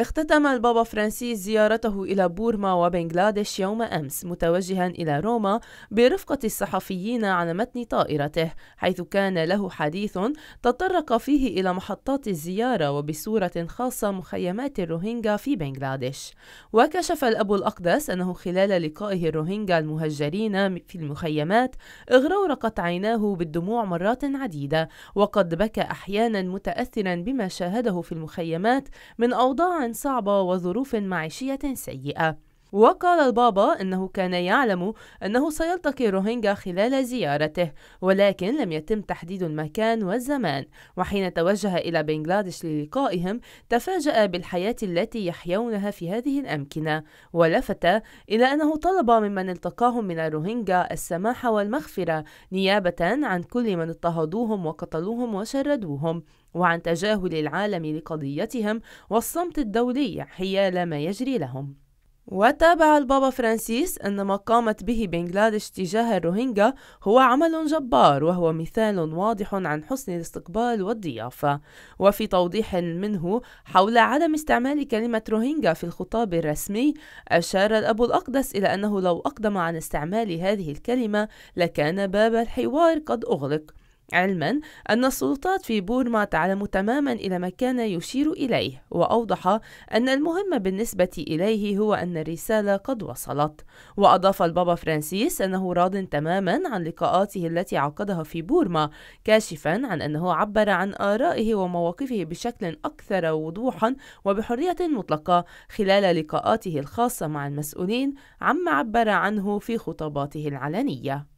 اختتم البابا فرانسيس زيارته إلى بورما وبنغلاديش يوم أمس متوجها إلى روما برفقة الصحفيين على متن طائرته حيث كان له حديث تطرق فيه إلى محطات الزيارة وبصورة خاصة مخيمات الروهينجا في بنغلاديش وكشف الأب الأقدس أنه خلال لقائه الروهينجا المهجرين في المخيمات اغرورقت عيناه بالدموع مرات عديدة وقد بكى أحيانا متأثرا بما شاهده في المخيمات من أوضاع صعبة وظروف معيشية سيئة وقال البابا أنه كان يعلم أنه سيلتقي روهينجا خلال زيارته ولكن لم يتم تحديد المكان والزمان وحين توجه إلى بنغلاديش للقائهم تفاجأ بالحياة التي يحيونها في هذه الأمكنة ولفت إلى أنه طلب ممن التقاهم من الروهينجا السماح والمغفرة نيابة عن كل من اضطهدوهم وقتلوهم وشردوهم وعن تجاهل العالم لقضيتهم والصمت الدولي حيال ما يجري لهم وتابع البابا فرانسيس أن ما قامت به بنغلاديش تجاه الروهينجا هو عمل جبار وهو مثال واضح عن حسن الاستقبال والضيافة وفي توضيح منه حول عدم استعمال كلمة روهينجا في الخطاب الرسمي أشار الأب الأقدس إلى أنه لو أقدم عن استعمال هذه الكلمة لكان باب الحوار قد أغلق علما أن السلطات في بورما تعلم تماما إلى ما كان يشير إليه وأوضح أن المهم بالنسبة إليه هو أن الرسالة قد وصلت وأضاف البابا فرانسيس أنه راض تماما عن لقاءاته التي عقدها في بورما كاشفا عن أنه عبر عن آرائه ومواقفه بشكل أكثر وضوحا وبحرية مطلقة خلال لقاءاته الخاصة مع المسؤولين عما عبر عنه في خطاباته العلنية